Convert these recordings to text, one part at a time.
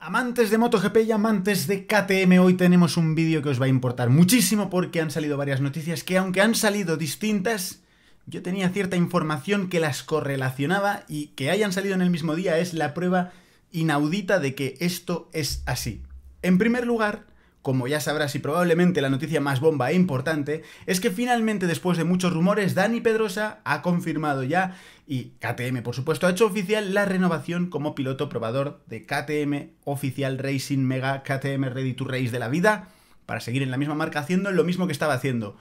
Amantes de MotoGP y amantes de KTM, hoy tenemos un vídeo que os va a importar muchísimo porque han salido varias noticias que aunque han salido distintas, yo tenía cierta información que las correlacionaba y que hayan salido en el mismo día es la prueba inaudita de que esto es así. En primer lugar, como ya sabrás y probablemente la noticia más bomba e importante, es que finalmente después de muchos rumores, Dani Pedrosa ha confirmado ya, y KTM por supuesto ha hecho oficial, la renovación como piloto probador de KTM Oficial Racing Mega KTM Ready to Race de la vida, para seguir en la misma marca haciendo lo mismo que estaba haciendo.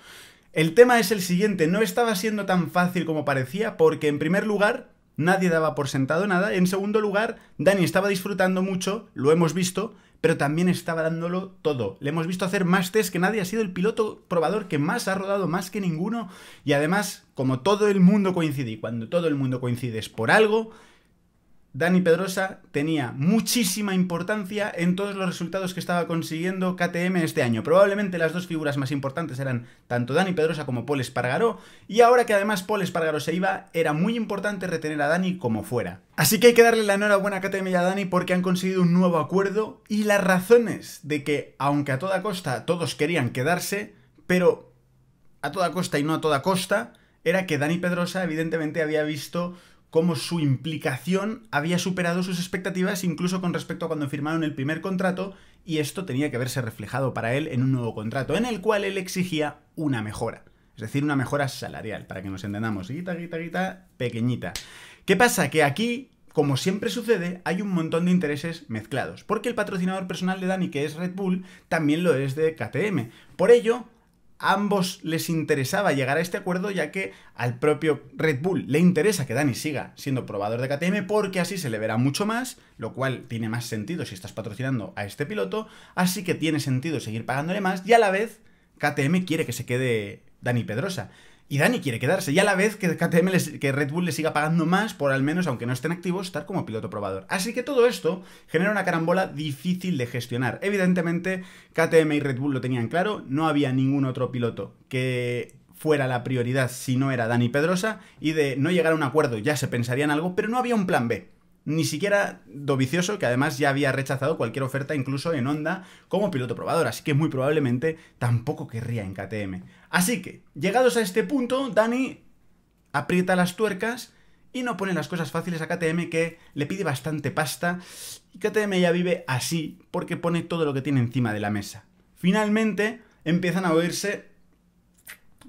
El tema es el siguiente, no estaba siendo tan fácil como parecía, porque en primer lugar, nadie daba por sentado nada, en segundo lugar, Dani estaba disfrutando mucho, lo hemos visto, pero también estaba dándolo todo. Le hemos visto hacer más test que nadie, ha sido el piloto probador que más ha rodado, más que ninguno, y además, como todo el mundo coincide, y cuando todo el mundo coincide es por algo, Dani Pedrosa tenía muchísima importancia en todos los resultados que estaba consiguiendo KTM este año. Probablemente las dos figuras más importantes eran tanto Dani Pedrosa como Paul Espargaró, y ahora que además Paul Espargaró se iba, era muy importante retener a Dani como fuera. Así que hay que darle la enhorabuena a KTM y a Dani porque han conseguido un nuevo acuerdo y las razones de que, aunque a toda costa todos querían quedarse, pero a toda costa y no a toda costa, era que Dani Pedrosa evidentemente había visto cómo su implicación había superado sus expectativas incluso con respecto a cuando firmaron el primer contrato y esto tenía que verse reflejado para él en un nuevo contrato en el cual él exigía una mejora, es decir, una mejora salarial, para que nos entendamos, guita, guita, guita, pequeñita. ¿Qué pasa? Que aquí como siempre sucede, hay un montón de intereses mezclados, porque el patrocinador personal de Dani, que es Red Bull, también lo es de KTM. Por ello, ambos les interesaba llegar a este acuerdo ya que al propio Red Bull le interesa que Dani siga siendo probador de KTM porque así se le verá mucho más, lo cual tiene más sentido si estás patrocinando a este piloto, así que tiene sentido seguir pagándole más y a la vez KTM quiere que se quede Dani Pedrosa. Y Dani quiere quedarse. Y a la vez que KTM que Red Bull le siga pagando más por al menos, aunque no estén activos, estar como piloto probador. Así que todo esto genera una carambola difícil de gestionar. Evidentemente, KTM y Red Bull lo tenían claro. No había ningún otro piloto que fuera la prioridad si no era Dani Pedrosa. Y de no llegar a un acuerdo ya se pensaría en algo, pero no había un plan B ni siquiera Dovicioso, que además ya había rechazado cualquier oferta, incluso en Honda, como piloto probador, así que muy probablemente tampoco querría en KTM. Así que, llegados a este punto, Dani aprieta las tuercas y no pone las cosas fáciles a KTM, que le pide bastante pasta, y KTM ya vive así, porque pone todo lo que tiene encima de la mesa. Finalmente, empiezan a oírse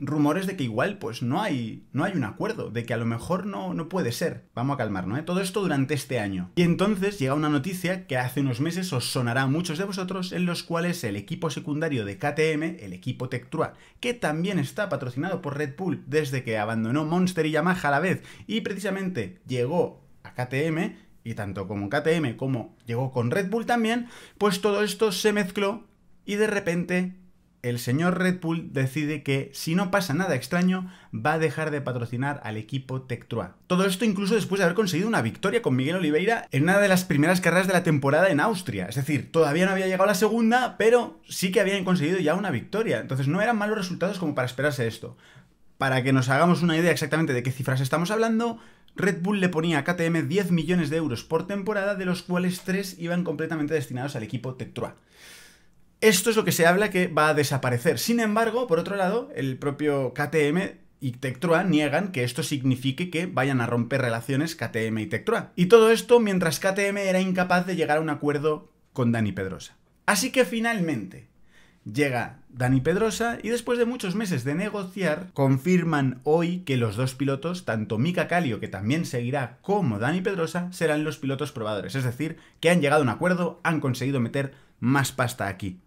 rumores de que igual pues no hay, no hay un acuerdo, de que a lo mejor no, no puede ser. Vamos a calmarnos, ¿no? ¿Eh? Todo esto durante este año. Y entonces llega una noticia que hace unos meses os sonará a muchos de vosotros, en los cuales el equipo secundario de KTM, el equipo textual que también está patrocinado por Red Bull desde que abandonó Monster y Yamaha a la vez, y precisamente llegó a KTM, y tanto como KTM como llegó con Red Bull también, pues todo esto se mezcló y de repente el señor Red Bull decide que, si no pasa nada extraño, va a dejar de patrocinar al equipo Textual. Todo esto incluso después de haber conseguido una victoria con Miguel Oliveira en una de las primeras carreras de la temporada en Austria. Es decir, todavía no había llegado la segunda, pero sí que habían conseguido ya una victoria. Entonces no eran malos resultados como para esperarse esto. Para que nos hagamos una idea exactamente de qué cifras estamos hablando, Red Bull le ponía a KTM 10 millones de euros por temporada, de los cuales 3 iban completamente destinados al equipo Tectroa. Esto es lo que se habla que va a desaparecer. Sin embargo, por otro lado, el propio KTM y Tectroa niegan que esto signifique que vayan a romper relaciones KTM y Tektroa. Y todo esto mientras KTM era incapaz de llegar a un acuerdo con Dani Pedrosa. Así que finalmente llega Dani Pedrosa y después de muchos meses de negociar, confirman hoy que los dos pilotos, tanto Mika Calio, que también seguirá, como Dani Pedrosa, serán los pilotos probadores. Es decir, que han llegado a un acuerdo, han conseguido meter más pasta aquí.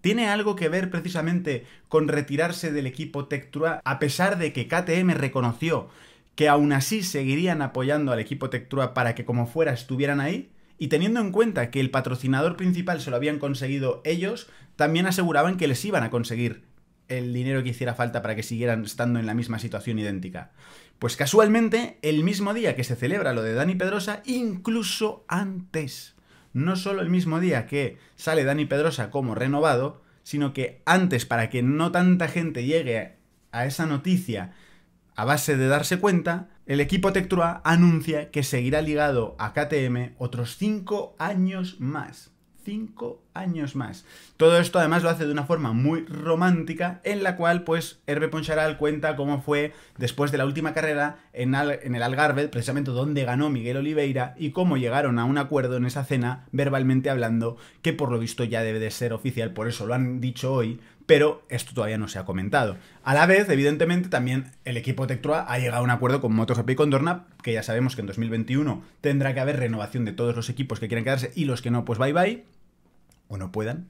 ¿Tiene algo que ver precisamente con retirarse del equipo Tectura a pesar de que KTM reconoció que aún así seguirían apoyando al equipo Tectura para que como fuera estuvieran ahí? Y teniendo en cuenta que el patrocinador principal se lo habían conseguido ellos, también aseguraban que les iban a conseguir el dinero que hiciera falta para que siguieran estando en la misma situación idéntica. Pues casualmente, el mismo día que se celebra lo de Dani Pedrosa, incluso antes no solo el mismo día que sale Dani Pedrosa como renovado, sino que antes, para que no tanta gente llegue a esa noticia a base de darse cuenta, el equipo Tectua anuncia que seguirá ligado a KTM otros 5 años más cinco años más. Todo esto además lo hace de una forma muy romántica, en la cual pues Hervé Poncharal cuenta cómo fue después de la última carrera en, el Algarve, precisamente donde ganó Miguel Oliveira, y cómo llegaron a un acuerdo en esa cena, verbalmente hablando, que por lo visto ya debe de ser oficial, por eso lo han dicho hoy, pero esto todavía no se ha comentado. A la vez, evidentemente, también el equipo Tectroa ha llegado a un acuerdo con MotoGP y con que ya sabemos que en 2021 tendrá que haber renovación de todos los equipos que quieran quedarse y los que no, pues bye bye o no puedan.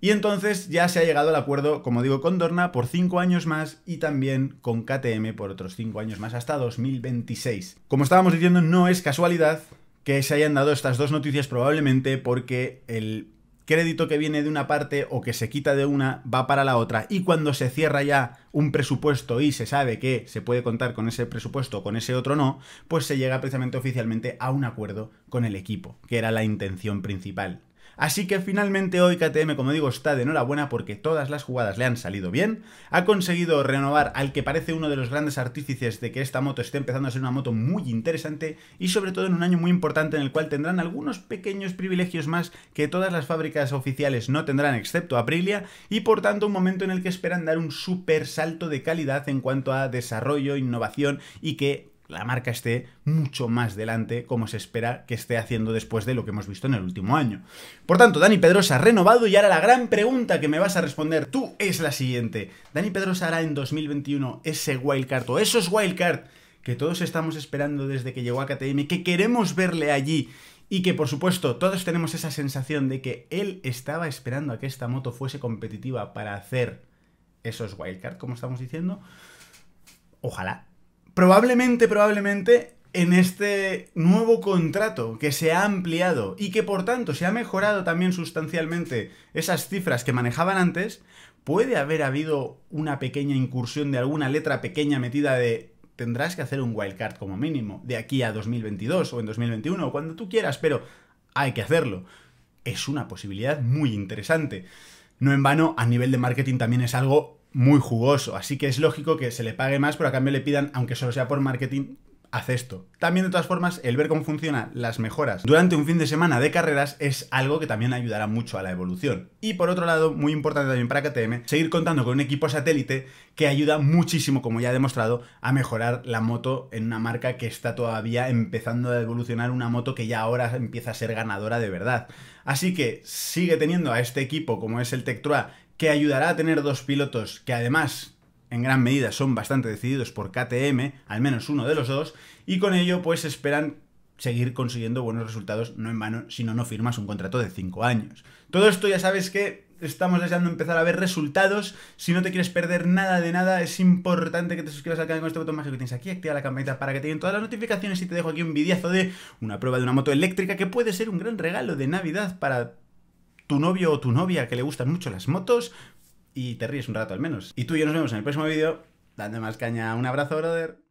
Y entonces ya se ha llegado al acuerdo, como digo, con Dorna por 5 años más y también con KTM por otros 5 años más hasta 2026. Como estábamos diciendo, no es casualidad que se hayan dado estas dos noticias probablemente porque el crédito que viene de una parte o que se quita de una va para la otra y cuando se cierra ya un presupuesto y se sabe que se puede contar con ese presupuesto o con ese otro no, pues se llega precisamente oficialmente a un acuerdo con el equipo, que era la intención principal. Así que finalmente hoy KTM, como digo, está de enhorabuena porque todas las jugadas le han salido bien. Ha conseguido renovar al que parece uno de los grandes artífices de que esta moto esté empezando a ser una moto muy interesante y sobre todo en un año muy importante en el cual tendrán algunos pequeños privilegios más que todas las fábricas oficiales no tendrán excepto Aprilia y por tanto un momento en el que esperan dar un super salto de calidad en cuanto a desarrollo, innovación y que la marca esté mucho más delante, como se espera que esté haciendo después de lo que hemos visto en el último año. Por tanto, Dani Pedrosa renovado y ahora la gran pregunta que me vas a responder tú es la siguiente. ¿Dani Pedrosa hará en 2021 ese wildcard o esos wildcard que todos estamos esperando desde que llegó a KTM, que queremos verle allí y que por supuesto todos tenemos esa sensación de que él estaba esperando a que esta moto fuese competitiva para hacer esos wildcard, como estamos diciendo. Ojalá, probablemente, probablemente en este nuevo contrato que se ha ampliado y que por tanto se ha mejorado también sustancialmente esas cifras que manejaban antes, puede haber habido una pequeña incursión de alguna letra pequeña metida de tendrás que hacer un wildcard como mínimo de aquí a 2022 o en 2021 o cuando tú quieras, pero hay que hacerlo. Es una posibilidad muy interesante. No en vano, a nivel de marketing también es algo muy jugoso, así que es lógico que se le pague más, pero a cambio le pidan, aunque solo sea por marketing, haz esto. También de todas formas, el ver cómo funcionan las mejoras durante un fin de semana de carreras es algo que también ayudará mucho a la evolución. Y por otro lado, muy importante también para KTM, seguir contando con un equipo satélite que ayuda muchísimo, como ya he demostrado, a mejorar la moto en una marca que está todavía empezando a evolucionar, una moto que ya ahora empieza a ser ganadora de verdad. Así que sigue teniendo a este equipo como es el Tectroa que ayudará a tener dos pilotos que además en gran medida son bastante decididos por KTM, al menos uno de los dos, y con ello pues esperan seguir consiguiendo buenos resultados, no en vano, si no, firmas un contrato de 5 años. Todo esto ya sabes que estamos deseando empezar a ver resultados. Si no te quieres perder nada de nada, es importante que te suscribas al canal con este botón mágico que tienes aquí, activa la campanita para que te lleguen todas las notificaciones y te dejo aquí un videazo de una prueba de una moto eléctrica que puede ser un gran regalo de Navidad para tu novio o tu novia que le gustan mucho las motos y te ríes un rato al menos. Y tú y yo nos vemos en el próximo vídeo, dando más caña. Un abrazo, brother.